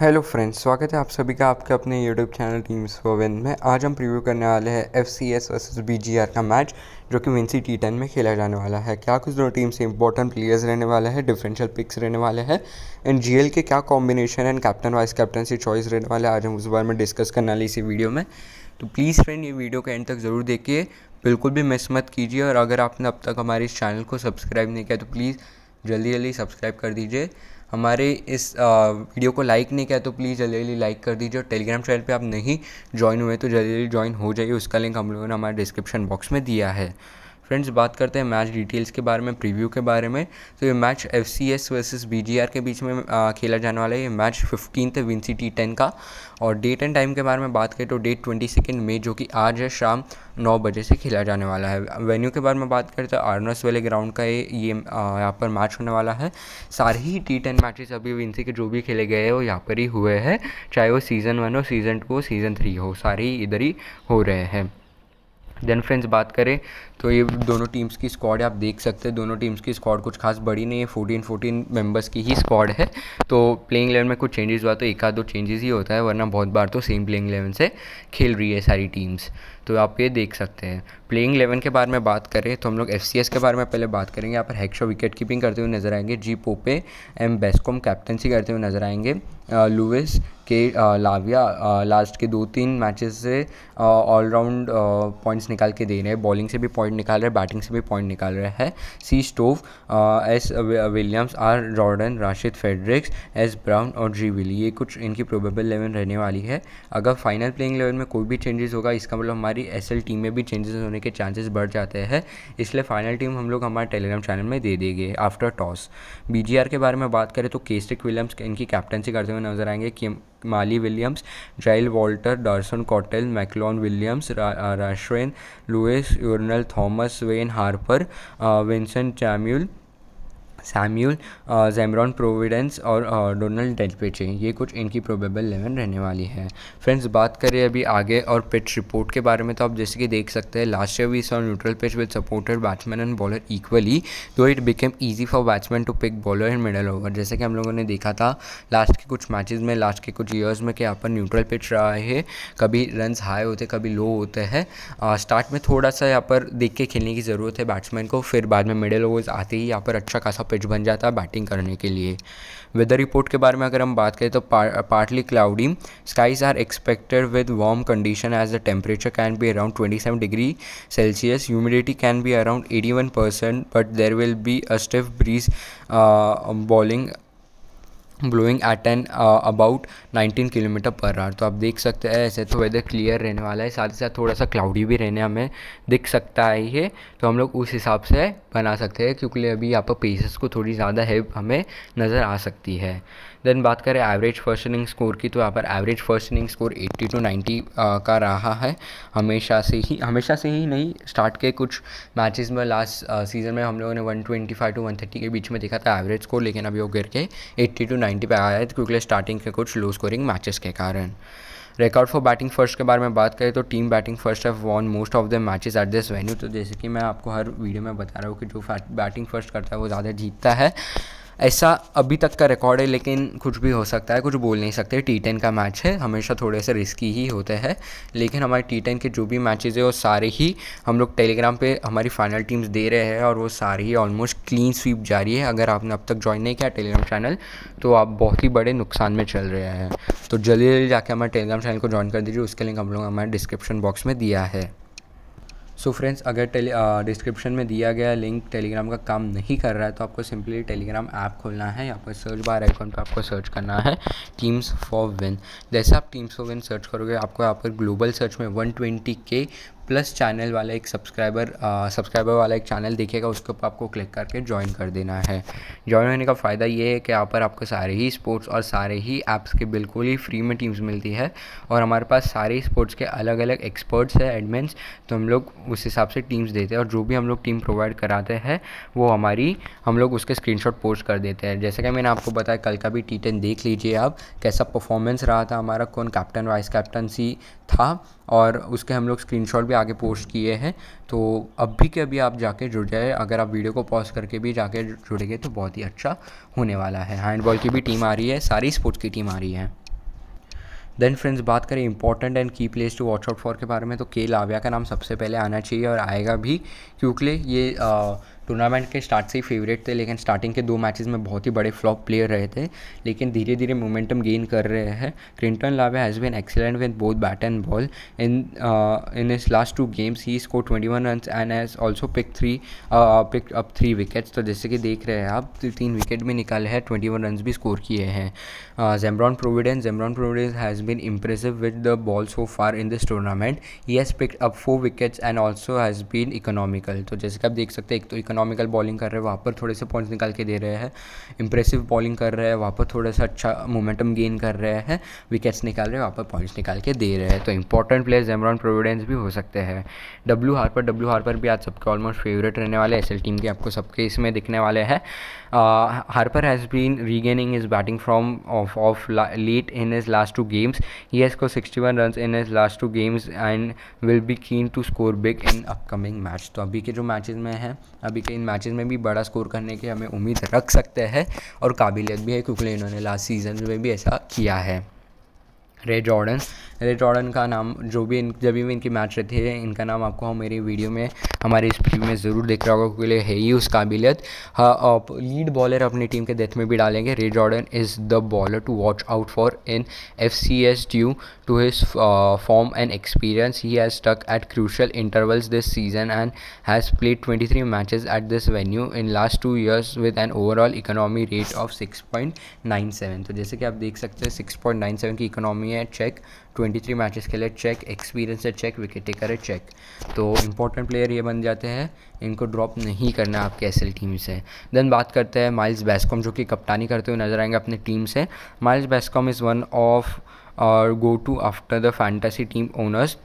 Hello friends स्वागत है आप सभी का आपके अपने यूट्यूब चैनल टीम वोवेन में आज हम प्रीव्यू करने वाले हैं F C S versus B G R का मैच जो कि विंसी टी टेन में खेला जाने वाला है क्या कुछ दोनों टीम से इंपॉर्टेंट प्लेयर्स रहने वाले हैं डिफरेंशियल पिक्स रहने वाले हैं एंड जी एल के क्या combination and captain vice captain से चॉइस रहने वाले है आज हम उस बारे में डिस्कस करने वाले इसी वीडियो में तो प्लीज़ फ्रेंड ये वीडियो को एंड तक ज़रूर देखिए बिल्कुल भी मिस मत कीजिए और अगर आपने अब तक हमारे इस चैनल को सब्सक्राइब नहीं किया तो प्लीज़ जल्दी जल्दी सब्सक्राइब कर दीजिए हमारे इस वीडियो को लाइक नहीं किया तो प्लीज़ जल्दी जल्दी लाइक कर दीजिए और टेलीग्राम चैनल पे आप नहीं ज्वाइन हुए तो जल्दी जल्दी ज्वाइन हो जाइए उसका लिंक हम लोगों ने हमारे डिस्क्रिप्शन बॉक्स में दिया है फ्रेंड्स बात करते हैं मैच डिटेल्स के बारे में प्रीव्यू के बारे में तो ये match F C S versus B G R के बीच में आ, खेला जाने वाला है ये मैच फिफ्टीन है विन सी टी टेन का और डेट एंड टाइम के बारे में बात करें तो डेट ट्वेंटी सेकेंड मई जो कि आज है शाम नौ बजे से खेला जाने वाला है वेन्यू के बारे में बात करें तो आर्नर्स वाले ग्राउंड का ये ये यहाँ पर मैच होने वाला है सारे ही टी टेन मैचेस अभी विंसी के जो भी खेले गए हैं वो यहाँ पर ही हुए हैं चाहे वो सीज़न वन हो सीज़न टू हो सीज़न थ्री हो सारे ही इधर ही हो रहे हैं देन फ्रेंड्स बात करें तो ये दोनों टीम्स की स्क्वाड आप देख सकते हैं दोनों टीम्स की स्क्वाड कुछ खास बड़ी नहीं है फोर्टीन फोर्टीन मेंबर्स की ही स्क्वाड है तो प्लेइंग इलेवन में कुछ चेंजेस हुआ तो एक आध दो चेंजेस ही होता है वरना बहुत बार तो सेम प्लेइंग इलेवन से खेल रही है सारी टीम्स तो आप ये देख सकते हैं प्लेइंग इलेवन के बारे में बात करें तो हम लोग एफ के बारे में पहले बात करेंगे यहाँ पर हैक्शो विकेट कीपिंग करते हुए नजर आएंगे जी पोपे एम बेस्कॉम कैप्टनसी करते हुए नजर आएंगे लुविस के लाविया लास्ट के दो तीन मैचेस से ऑलराउंड पॉइंट्स निकाल के दे रहे हैं बॉलिंग से भी पॉइंट निकाल रहे हैं बैटिंग से भी पॉइंट निकाल रहे हैं C Stowe S Williams R Jordan Rashid Fredericks S Brown और जी विली ये कुछ इनकी प्रोबेबल लेवन रहने वाली है अगर फाइनल प्लेइंग लेवल में कोई भी चेंजेस होगा इसका मतलब हमारी एस टीम में भी चेंजेस होने के चांसेस बढ़ जाते हैं इसलिए फाइनल टीम हम लोग हमारे टेलीग्राम चैनल में दे देंगे आफ्टर टॉस बी के बारे में बात करें तो केस्टिक विलियम्स इनकी कैप्टनसी करते हुए नजर आएंगे कि माली विलियम्स जाइल वॉल्टर डार्सन कॉटेल मैकलॉन विलियम्स राश्वेन लुइस यूरनल थॉमस वेन हार्पर विंसेंट चैम्यूल सैम्यूल जैमरॉन प्रोविडेंस और डोनाल्ड डेलपेचे ये कुछ इनकी प्रोबेबल लेवन रहने वाली है फ्रेंड्स बात करें अभी आगे और पिच रिपोर्ट के बारे में तो आप जैसे कि देख सकते हैं last year we saw neutral pitch with supported batsman and bowler equally तो it became easy for batsman to pick bowler and middle over जैसे कि हम लोगों ने देखा था लास्ट के कुछ मैचेज में लास्ट के कुछ ईयर्स में कि यहाँ पर न्यूट्रल पिच रहा है कभी रन हाई होते कभी लो होते हैं स्टार्ट में थोड़ा सा यहाँ पर देख के खेलने की ज़रूरत है बैट्समैन को फिर बाद में मिडल ओवर्स आते ही यहाँ पर अच्छा खासा पिच बन जाता है बैटिंग करने के लिए वेदर रिपोर्ट के बारे में अगर हम बात करें तो partly cloudy skies are expected with warm condition as the temperature can be around 27 degree Celsius humidity can be around 81 percent but there will be a stiff breeze bowling blowing at an about uh, 19 kilometre per hour तो आप देख सकते हैं ऐसे तो weather clear रहने वाला है साथ ही साथ थोड़ा सा क्लाउडी भी रहने हमें दिख सकता है ये तो हम लोग उस हिसाब से बना सकते हैं क्योंकि अभी यहाँ पर पेसेस को थोड़ी ज़्यादा हेल्प हमें नज़र आ सकती है देन बात करें एवरेज फर्स्ट इनिंग स्कोर की तो यहाँ पर average first inning score 80 to 90 आ, का रहा है हमेशा से ही हमेशा से ही नहीं स्टार्ट के कुछ मैचेस में लास्ट सीज़न में हम लोगों ने 125 टू 130 के बीच में देखा था एवरेज स्कोर लेकिन अभी वो गिर के 80 टू 90 पे आया है क्योंकि स्टार्टिंग के कुछ लो स्कोरिंग मैचेस के कारण रिकॉर्ड फॉर बैटिंग फर्स्ट के बारे में बात करें तो team batting first have won most of the matches at this venue तो जैसे कि मैं आपको हर वीडियो में बता रहा हूँ कि जो बैटिंग फर्स्ट करता है वो ज़्यादा जीतता है ऐसा अभी तक का रिकॉर्ड है लेकिन कुछ भी हो सकता है कुछ बोल नहीं सकते टी टेन का मैच है हमेशा थोड़े से रिस्की ही होते हैं लेकिन हमारे टी टेन के जो भी मैचेज़ है वो सारे ही हम लोग टेलीग्राम पे हमारी फाइनल टीम्स दे रहे हैं और वो सारे ही ऑलमोस्ट क्लीन स्वीप जारी है अगर आपने अब तक ज्वाइन नहीं किया टेलीग्राम चैनल तो आप बहुत ही बड़े नुकसान में चल रहे हैं तो जल्दी जल्दी जाकर हमारे टेलीग्राम चैनल को ज्वाइन कर दीजिए उसके लिंक हम लोग हमारे डिस्क्रिप्शन बॉक्स में दिया है सो so फ्रेंड्स अगर डिस्क्रिप्शन में दिया गया लिंक टेलीग्राम का काम नहीं कर रहा है तो आपको सिंपली टेलीग्राम ऐप खोलना है यहाँ पर सर्च बार आइकॉन पर आपको सर्च करना है टीम्स फॉर विन जैसे आप टीम्स फॉर विन सर्च करोगे आपको यहाँ पर ग्लोबल सर्च में 120 के प्लस चैनल वाला एक सब्सक्राइबर सब्सक्राइबर वाला एक चैनल देखेगा उसके ऊपर आपको क्लिक करके ज्वाइन कर देना है ज्वाइन होने का फ़ायदा ये है कि यहाँ पर आपको सारे ही स्पोर्ट्स और सारे ही ऐप्स के बिल्कुल ही फ्री में टीम्स मिलती है और हमारे पास सारे ही स्पोर्ट्स के अलग अलग एक्सपर्ट्स है एडमेंट्स तो हम लोग उस हिसाब से टीम्स देते हैं और जो भी हम लोग टीम प्रोवाइड कराते हैं वो हमारी हम लोग उसके स्क्रीन पोस्ट कर देते हैं जैसे कि मैंने आपको बताया कल का भी टी देख लीजिए आप कैसा परफॉर्मेंस रहा था हमारा कौन कैप्टन वाइस कैप्टनसी था और उसके हम लोग स्क्रीनशॉट भी आगे पोस्ट किए हैं तो अभी के अभी आप जाके जुड़ जाए अगर आप वीडियो को पॉज करके भी जाके जुड़ेंगे तो बहुत ही अच्छा होने वाला है हैंडबॉल की भी टीम आ रही है सारी स्पोर्ट्स की टीम आ रही है देन फ्रेंड्स बात करें important and key place to watch out for के बारे में तो के लाविया का नाम सबसे पहले आना चाहिए और आएगा भी क्योंकि ये आ, टूर्नामेंट के स्टार्ट से ही फेवरेट थे लेकिन स्टार्टिंग के दो मैचेस में बहुत ही बड़े फ्लॉप प्लेयर रहे थे लेकिन धीरे धीरे मोमेंटम गेन कर रहे हैं क्रिंटन लावे has been excellent with both bat and ball in in this last two games he score twenty one run and has also pick three pick up three wickets तो जैसे कि देख रहे हैं आप तीन विकेट भी निकाले हैं ट्वेंटी वन रन भी स्कोर किए हैं Jemron Providence Jemron Providence has been impressive with the ball so far in this tournament he has pick up four wickets and also has been economical तो जैसे कि आप देख सकते हैं एक तो इकोनॉमिक इकोनॉमिकल बॉलिंग कर रहे हैं वहाँ पर थोड़े से पॉइंट्स निकाल के दे रहे हैं इंप्रेसिव बॉलिंग कर रहे हैं वहाँ पर थोड़ा सा अच्छा मोमेंटम गेन कर रहे हैं विकेट्स निकाल रहे हैं वहाँ पर पॉइंट्स निकाल के दे रहे हैं तो इंपॉर्टेंट प्लेयर जेमरॉन प्रोविडेंस भी हो सकते हैं डब्ल्यू पर डब्ल्यू पर भी आज सबके ऑलमोस्ट फेवरेट रहने वाले एस टीम के आपको सबके इसमें दिखने वाले हैं Uh, Harper has been regaining his batting form of, of late in his last two games. He has scored 61 runs in his last two games and will be keen to score big in upcoming match. तो अभी के जो matches में है अभी के इन matches में भी बड़ा स्कोर करने की हमें उम्मीद रख सकते हैं और काबिलियत भी है क्योंकि इन्होंने लास्ट सीजन में भी ऐसा किया है रे जॉर्डन रेटॉर्डन का नाम जो भी इन जब भी इनकी मैच रहती है इनका नाम आपको हम मेरी वीडियो में हमारे इस प्रीव्यू में ज़रूर देख रहा होगा क्योंकि है ही उस काबिलियत हाँ लीड बॉलर अपनी टीम के डेथ में भी डालेंगे Retordon is the bowler to watch out for in F C S due to his form and experience he has took at crucial intervals this season and has played twenty three matches at this venue in last two years with an overall economy rate of six point nine seven तो जैसे कि आप देख सकते हैं six point nine seven की economy है check twenty three matches खेले चेक एक्सपीरियंस है चेक विकेट टेकर है चेक तो इंपॉर्टेंट प्लेयर ये बन जाते हैं इनको ड्रॉप नहीं करना आपके एस एल टीम से देन बात करते हैं माइल्स बैस्कॉम जो कि कप्तानी करते हुए नजर आएंगे अपनी टीम से Miles Bascombe is one of और go to after the fantasy team owners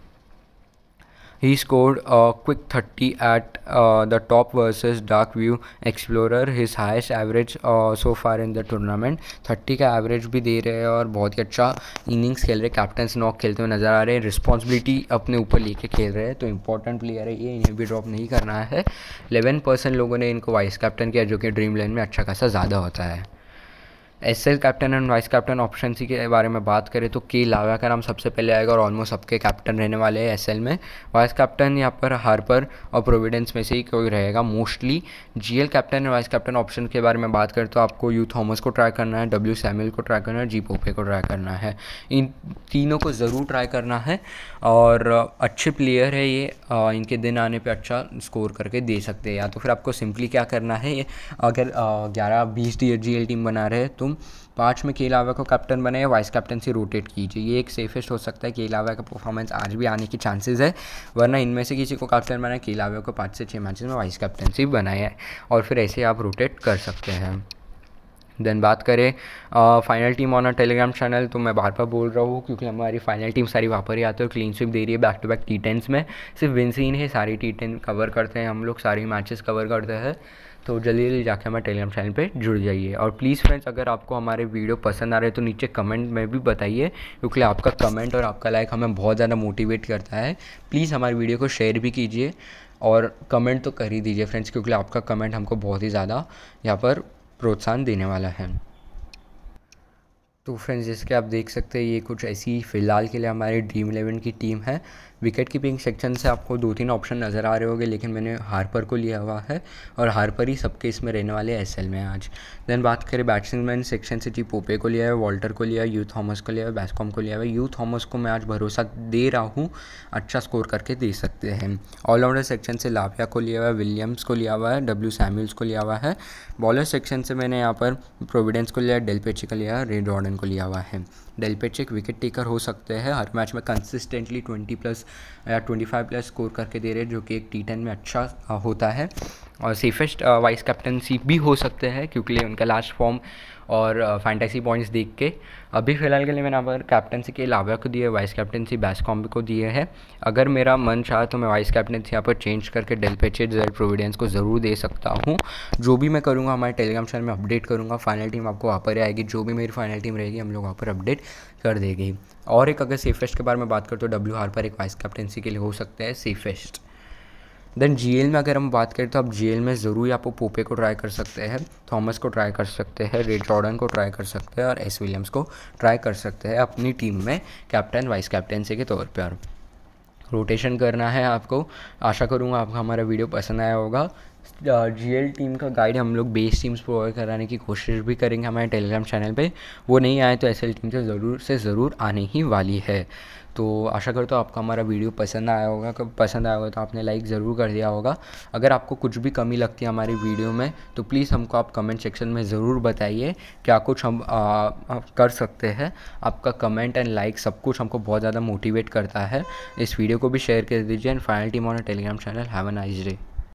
He scored a quick 30 at uh, the top versus Darkview Explorer, his highest average uh, so far in the tournament. 30 का average भी दे रहे हैं और बहुत ही अच्छा innings खेल रहे हैं कैप्टन नॉक खेलते हुए नज़र आ रहे हैं रिस्पॉन्सिबिलिटी अपने ऊपर लेके खेल रहे हैं तो इंपॉर्टेंट प्लेयर है ये इन्हें भी ड्रॉप नहीं करना है 11 परसेंट लोगों ने इनको वाइस कैप्टन किया जो कि ड्रीम लाइन में अच्छा खासा ज़्यादा होता है S L captain and vice captain option के बारे में बात करें तो के लावा का नाम सबसे पहले आएगा और ऑलमोस्ट सबके कैप्टन रहने वाले हैं एस एल में वाइस कैप्टन यहाँ पर हार्पर और प्रोविडेंस में से ही कोई रहेगा mostly G L captain and vice captain option के बारे में बात करें तो आपको यू थॉमस को ट्राई करना है डब्ल्यू सैमिल को ट्राई करना है जी पोफे को ट्राई करना है इन तीनों को ज़रूर ट्राई करना है और अच्छे प्लेयर है ये इनके दिन आने पर अच्छा स्कोर करके दे सकते हैं या तो फिर आपको सिंपली क्या करना है अगर ग्यारह बीस डी जी एल टीम बना रहे हैं तुम तुम पाँच में के इलावा को कैप्टन बनाए वाइस कैप्टन से रोटेट कीजिए ये एक सेफेस्ट हो सकता है के इलावा का परफॉर्मेंस आज भी आने के चांसेस है वरना इनमें से किसी को कैप्टन बनाए के इलावा को पाँच से छः मैचेस में वाइस कैप्टन से बनाए हैं और फिर ऐसे आप रोटेट कर सकते हैं देन बात करें आ, final team on Telegram channel तो मैं बार बार बोल रहा हूँ क्योंकि हमारी फाइनल टीम सारी वहाँ पर ही आती है और क्लीन स्विप दे रही है back to back T tens में सिर्फ विंसिन है सारी टी टेन कवर करते हैं हम लोग सारी मैचेस कवर करते हैं तो जल्दी जल्दी जाके हमारे टेलीग्राम चैनल पे जुड़ जाइए और प्लीज़ फ्रेंड्स अगर आपको हमारे वीडियो पसंद आ रहे हैं तो नीचे कमेंट में भी बताइए क्योंकि आपका कमेंट और आपका लाइक हमें बहुत ज़्यादा मोटिवेट करता है प्लीज़ हमारे वीडियो को शेयर भी कीजिए और कमेंट तो कर ही दीजिए फ्रेंड्स क्योंकि आपका कमेंट हमको बहुत ही ज़्यादा यहाँ पर प्रोत्साहन देने वाला है तो फ्रेंड्स जैसे कि आप देख सकते हैं ये कुछ ऐसी फ़िलहाल के लिए हमारी ड्रीम इलेवन की टीम है विकेट कीपिंग सेक्शन से आपको दो तीन ऑप्शन नज़र आ रहे होंगे लेकिन मैंने हार्पर को लिया हुआ है और हार्पर ही सबके इसमें रहने वाले एस में आज देन बात करें बैट्समैन सेक्शन से जी पोपे को लिया है वॉल्टर को लिया है यू थॉमस को लिया है बैसकॉम को लिया है यू थॉमस को मैं आज भरोसा दे रहा हूँ अच्छा स्कोर करके दे सकते हैं ऑलराउंडर सेक्शन से लाफिया को लिया हुआ है विलियम्स को लिया हुआ है डब्ल्यू सैम्यूल्स को लिया हुआ है बॉलर सेक्शन से मैंने यहाँ पर प्रोविडेंस को लिया है डेलपेची को लिया है रेड ऑर्डन रन को लिया हुआ है डेलपेच एक विकेट टेकर हो सकते हैं हर मैच में कंसिस्टेंटली ट्वेंटी प्लस या ट्वेंटी फाइव प्लस स्कोर करके दे रहे हैं जो कि एक टी टेन में अच्छा होता है और सेफेस्ट वाइस कैप्टनसी भी हो सकते हैं क्योंकि उनका लास्ट फॉर्म और फैंटेसी पॉइंट्स देख के अभी फ़िलहाल के लिए मैंने यहाँ पर कैप्टनसी के अलावा को दिए वाइस कैप्टनसी बैसकॉम्बे को दिए हैं अगर मेरा मन चाहे तो मैं वाइस कैप्टनसी यहाँ पर चेंज करके डेल पेचे जेड प्रोविडेंस को ज़रूर दे सकता हूँ जो भी मैं करूँगा हमारे टेलीग्राम चैनल में अपडेट करूँगा फाइनल टीम आपको वहाँ पर आएगी जो भी मेरी फाइनल टीम रहेगी हम लोग वहाँ पर अपडेट कर देगी और एक अगर सेफेस्ट के बारे में बात करते तो डब्ल्यू हार पर एक वाइस कैप्टनसी के लिए हो सकता है सेफेस्ट देन जी में अगर हम बात करें तो आप जी में ज़रूर आप पोपे को ट्राई कर सकते हैं थॉमस को ट्राई कर सकते हैं रेड जॉर्डन को ट्राई कर सकते हैं और एस विलियम्स को ट्राई कर सकते हैं अपनी टीम में कैप्टन वाइस कैप्टनसी के तौर पर रोटेशन करना है आपको आशा करूँगा आपका हमारा वीडियो पसंद आया होगा एल टीम का गाइड हम लोग बेस टीम्स प्रोवाइड कराने की कोशिश भी करेंगे हमारे टेलीग्राम चैनल पे वो नहीं आए तो एल टीम से ज़रूर से ज़रूर आने ही वाली है तो आशा करता हूँ आपका हमारा वीडियो पसंद आया होगा पसंद आया होगा तो आपने लाइक ज़रूर कर दिया होगा अगर आपको कुछ भी कमी लगती है हमारी वीडियो में तो प्लीज़ हमको आप कमेंट सेक्शन में ज़रूर बताइए क्या कुछ हम आ, आ, कर सकते हैं आपका कमेंट एंड लाइक सब कुछ हमको बहुत ज़्यादा मोटिवेट करता है इस वीडियो को भी शेयर कर दीजिए and final team on Telegram channel have a nice day